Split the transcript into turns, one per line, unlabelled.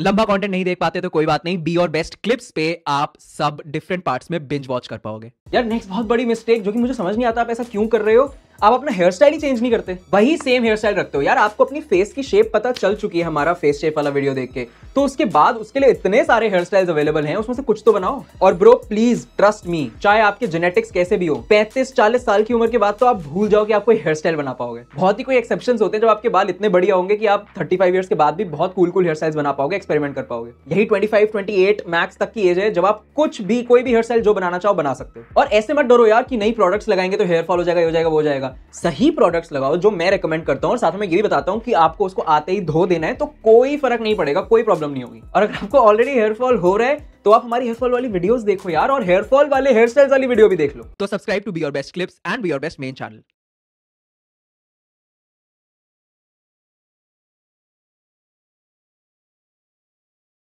लंबा कंटेंट नहीं देख पाते तो कोई बात नहीं बी और बेस्ट क्लिप्स पे आप सब डिफरेंट पार्ट्स में बिंज वॉच कर पाओगे यार नेक्स्ट बहुत बड़ी मिस्टेक जो कि मुझे समझ नहीं आता आप ऐसा क्यों कर रहे हो आप अपना हेयर स्टाइल ही चेंज नहीं करते वही सेम हेयर स्टाइल रखते हो यार आपको अपनी फेस की शेप पता चल चुकी है हमारा फेस शेप वाला वीडियो देख के तो उसके बाद उसके लिए इतने सारे हेयर स्टाइल्स अवेलेबल हैं उसमें से कुछ तो बनाओ और ब्रो प्लीज ट्रस्ट मी चाहे आपके जेनेटिक्स कैसे भी हो पैंतीस चालीस साल की उम्र के बाद तो आप भूल जाओ कि आप कोई हेयर स्टाइल बना पाओगे बहुत ही कोई एक्सेप्शन होते हैं जब आपके बाल इतने बढ़िया होंगे कि आप थर्टी फाइव के बाद भी बहुत कूल कूल हेयर स्टाइल बना पाओगे एक्सपेरिमेंट कर पाओगे यही twenty five twenty eight max तक की एज है जब आप कुछ भी कोई भी हेयर स्टाइल जो बनाना चाहो बना सकते हो और ऐसे मत डरो यार कि नई प्रोडक्ट्स लगाएंगे तो हेयर फॉल हो जाएगा हो जाएगा वो जाएगा जाएगा सही प्रोडक्ट्स लगाओ जो मैं रेकमेंड करता हूँ और साथ में ये भी बताता हूँ कि आपको उसको आते ही धो देना है तो कोई फर्क नहीं पड़ेगा कोई प्रॉब्लम नहीं होगी और अगर आपको ऑलरेडी हेयर फॉल हो रहा है तो आप हमारी हेयरफॉल वाली वीडियोस देखो यार और हेयरफॉल वाले हेयर स्टाइल्स वाली वीडियो भी देख लो तो subscribe to be your best clips and be your best main channel